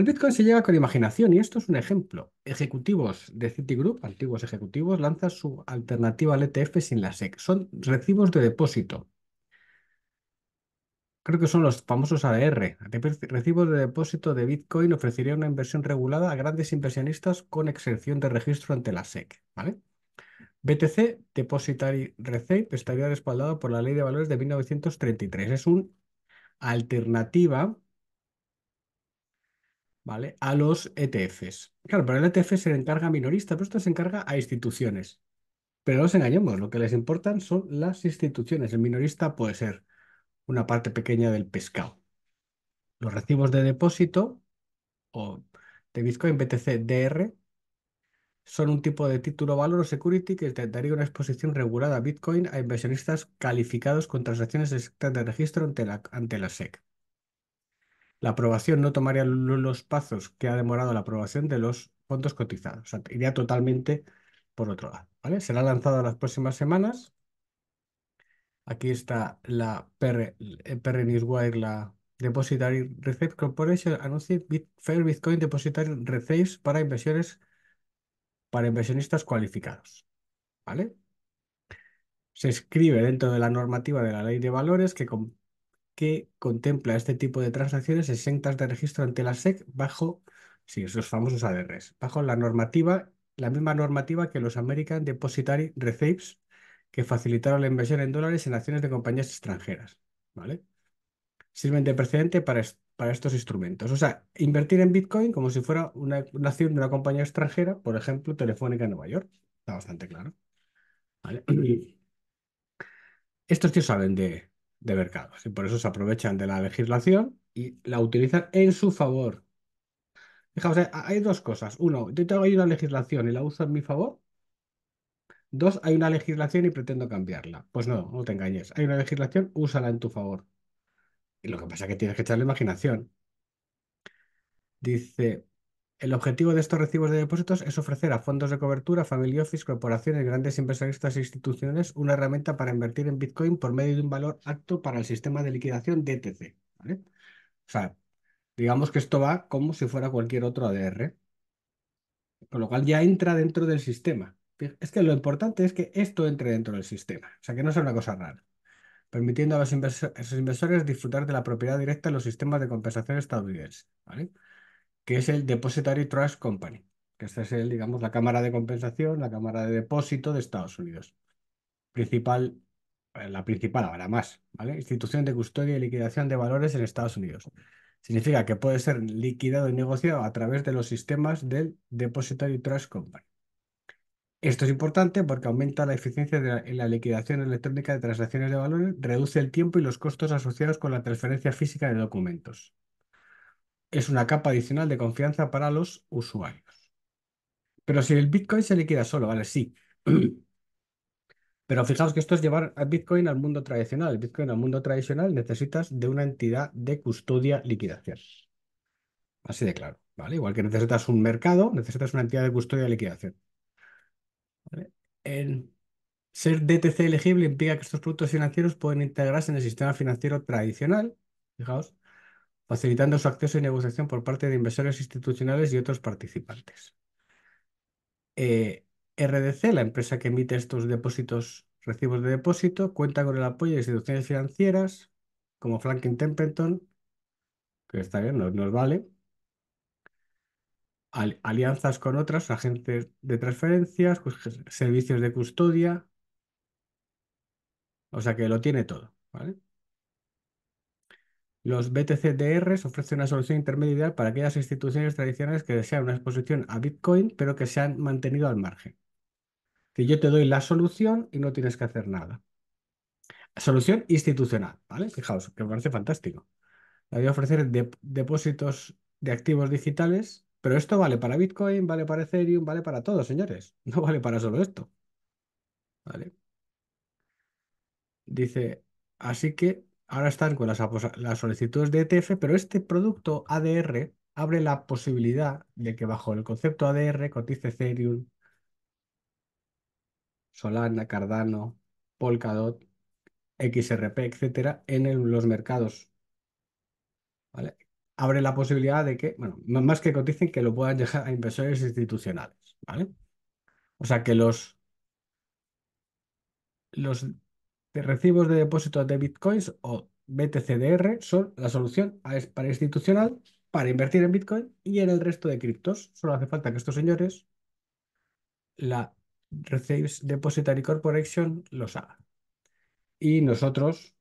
El Bitcoin se llega con imaginación y esto es un ejemplo. Ejecutivos de Citigroup, antiguos ejecutivos, lanzan su alternativa al ETF sin la SEC. Son recibos de depósito. Creo que son los famosos ADR. Recibos de depósito de Bitcoin ofrecería una inversión regulada a grandes inversionistas con exención de registro ante la SEC. ¿vale? BTC, Depositary Receipt, estaría respaldado por la Ley de Valores de 1933. Es una alternativa ¿vale? A los ETFs. Claro, pero el ETF se le encarga minorista, pero esto se encarga a instituciones. Pero no nos engañemos, lo que les importan son las instituciones. El minorista puede ser una parte pequeña del pescado. Los recibos de depósito o de Bitcoin BTC DR son un tipo de título valor o security que te daría una exposición regulada a Bitcoin a inversionistas calificados con transacciones de registro ante la, ante la SEC la aprobación no tomaría los pasos que ha demorado la aprobación de los fondos cotizados. O sea, iría totalmente por otro lado. ¿vale? Será lanzado en las próximas semanas. Aquí está la PR, la Depositary Receipt Corporation, anuncia Fair Bitcoin Depositary Receipts para inversiones para inversionistas cualificados. ¿Vale? Se escribe dentro de la normativa de la ley de valores que, que contempla este tipo de transacciones exentas de registro ante la SEC bajo, sí, esos famosos ADRs, bajo la normativa, la misma normativa que los American Depositary Receipts, que facilitaron la inversión en dólares en acciones de compañías extranjeras, ¿vale? Sirven de precedente para, estos instrumentos. O sea, invertir en Bitcoin como si fuera una, acción de una compañía extranjera, por ejemplo, Telefónica en Nueva York. Está bastante claro. ¿Vale? Estos tíos saben de, de mercados. Y por eso se aprovechan de la legislación y la utilizan en su favor. Fijaos, eh, hay dos cosas. Uno, yo tengo ahí una legislación y la uso en mi favor. Dos, hay una legislación y pretendo cambiarla. Pues no, no te engañes. Hay una legislación, úsala en tu favor. Y lo que pasa es que tienes que echarle imaginación. Dice, el objetivo de estos recibos de depósitos es ofrecer a fondos de cobertura, family office, corporaciones, grandes inversionistas e instituciones una herramienta para invertir en Bitcoin por medio de un valor acto para el sistema de liquidación DTC. E ¿vale? O sea, digamos que esto va como si fuera cualquier otro ADR, con lo cual ya entra dentro del sistema. Es que lo importante es que esto entre dentro del sistema, o sea, que no sea una cosa rara, permitiendo a los, inversores, disfrutar de la propiedad directa en los sistemas de compensación estadounidense. ¿vale? que es el Depository Trust Company, que esta es el, digamos, la Cámara de Compensación, la Cámara de Depósito de Estados Unidos. Principal, eh, la principal, ahora más, ¿vale? Institución de custodia y liquidación de valores en Estados Unidos. Significa que puede ser liquidado y negociado a través de los sistemas del Depository Trust Company. Esto es importante porque aumenta la eficiencia en la liquidación electrónica de transacciones de valores, reduce el tiempo y los costos asociados con la transferencia física de documentos es una capa adicional de confianza para los usuarios. Pero si el Bitcoin se liquida solo, vale, sí. Pero fijaos que esto es llevar a Bitcoin al mundo tradicional. El Bitcoin al mundo tradicional necesitas de una entidad de custodia liquidación. Así de claro, ¿vale? Igual que necesitas un mercado, necesitas una entidad de custodia liquidación. ¿Vale? ser DTC elegible implica que estos productos financieros pueden integrarse en el sistema financiero tradicional, fijaos, facilitando su acceso y negociación por parte de inversores institucionales y otros participantes. Eh, RDC, la empresa que emite estos depósitos, recibos de depósito, cuenta con el apoyo de instituciones financieras como Franklin Templeton, que está bien, nos, vale, alianzas con otras, agentes de transferencias, pues, servicios de custodia, o sea que lo tiene todo, ¿vale? Los BTCDRs ofrecen una solución intermedia para aquellas instituciones tradicionales que desean una exposición a Bitcoin, pero que se han mantenido al margen. si yo te doy la solución y no tienes que hacer nada. Solución institucional, ¿vale? Fijaos, que me parece fantástico. La voy a ofrecer depósitos de activos digitales, pero esto vale para Bitcoin, vale para Ethereum, vale para todo, señores. No vale para solo esto. ¿Vale? Dice, así que ahora están con las, solicitudes de ETF, pero este producto ADR abre la posibilidad de que bajo el concepto ADR cotice Ethereum, Solana, Cardano, Polkadot, XRP, etcétera, en los mercados. ¿Vale? Abre la posibilidad de que, bueno, más que coticen, que lo puedan dejar a inversores institucionales. ¿Vale? O sea que los, los recibos de depósito de bitcoins o BTCDR son la solución para institucional para invertir en Bitcoin y en el resto de criptos. Solo hace falta que estos señores, la Receives Depositary Corporation, los haga. Y nosotros,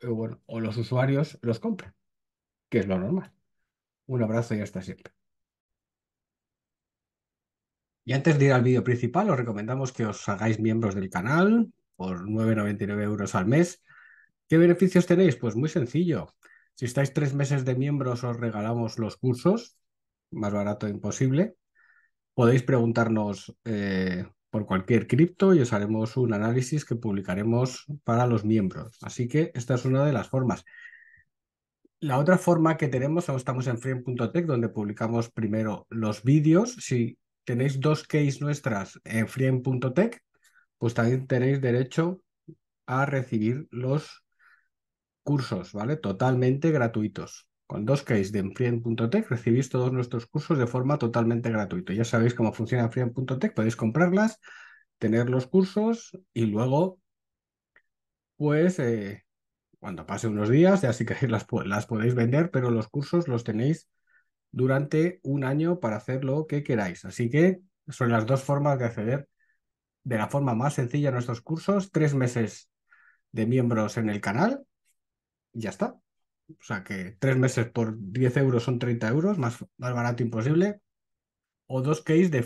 eh, bueno, o los usuarios los compran, que es lo normal. Un abrazo y hasta siempre. Y antes de ir al vídeo principal, os recomendamos que os hagáis miembros del canal, por 9,99 euros al mes. ¿Qué beneficios tenéis? Pues muy sencillo. Si estáis tres meses de miembros, os regalamos los cursos, más barato imposible. Podéis preguntarnos eh, por cualquier cripto y os haremos un análisis que publicaremos para los miembros. Así que esta es una de las formas. La otra forma que tenemos, estamos en frame.tech, donde publicamos primero los vídeos. Si tenéis dos case nuestras en frame.tech, pues también tenéis derecho a recibir los cursos, ¿vale? Totalmente gratuitos. Con dos keys de Friend.tech recibís todos nuestros cursos de forma totalmente gratuita. Ya sabéis cómo funciona Friend.tech, podéis comprarlas, tener los cursos y luego, pues, eh, cuando pase unos días, ya sí que las, las podéis vender, pero los cursos los tenéis durante un año para hacer lo que queráis. Así que son las dos formas de acceder de la forma más sencilla nuestros cursos, tres meses de miembros en el canal y ya está. O sea que tres meses por 10 euros son 30 euros, más, barato imposible. O dos case de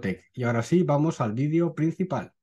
tech Y ahora sí, vamos al vídeo principal.